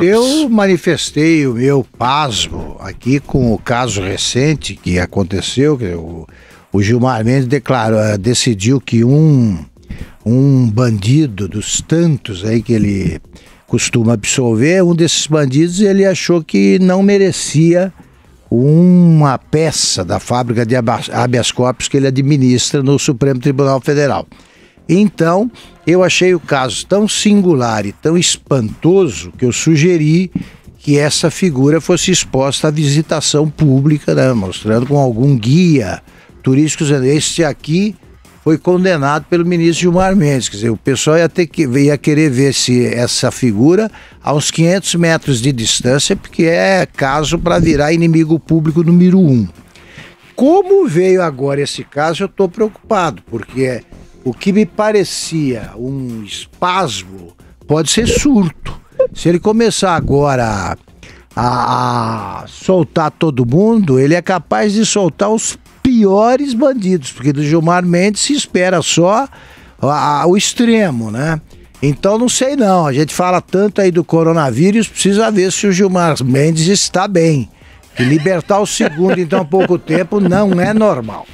Eu manifestei o meu pasmo aqui com o caso recente que aconteceu, que o, o Gilmar Mendes declarou, eh, decidiu que um, um bandido dos tantos aí que ele costuma absolver, um desses bandidos ele achou que não merecia uma peça da fábrica de habeas corpus que ele administra no Supremo Tribunal Federal. Então, eu achei o caso tão singular e tão espantoso que eu sugeri que essa figura fosse exposta à visitação pública, né? mostrando com algum guia turístico dizendo: este aqui foi condenado pelo ministro Gilmar Mendes. Quer dizer, o pessoal ia, ter que, ia querer ver se essa figura a uns 500 metros de distância, porque é caso para virar inimigo público número um. Como veio agora esse caso, eu estou preocupado, porque o que me parecia um espasmo pode ser surto. Se ele começar agora a, a soltar todo mundo, ele é capaz de soltar os piores bandidos, porque do Gilmar Mendes se espera só a, a, o extremo, né? Então não sei não, a gente fala tanto aí do coronavírus, precisa ver se o Gilmar Mendes está bem. E libertar o segundo em tão pouco tempo não é normal.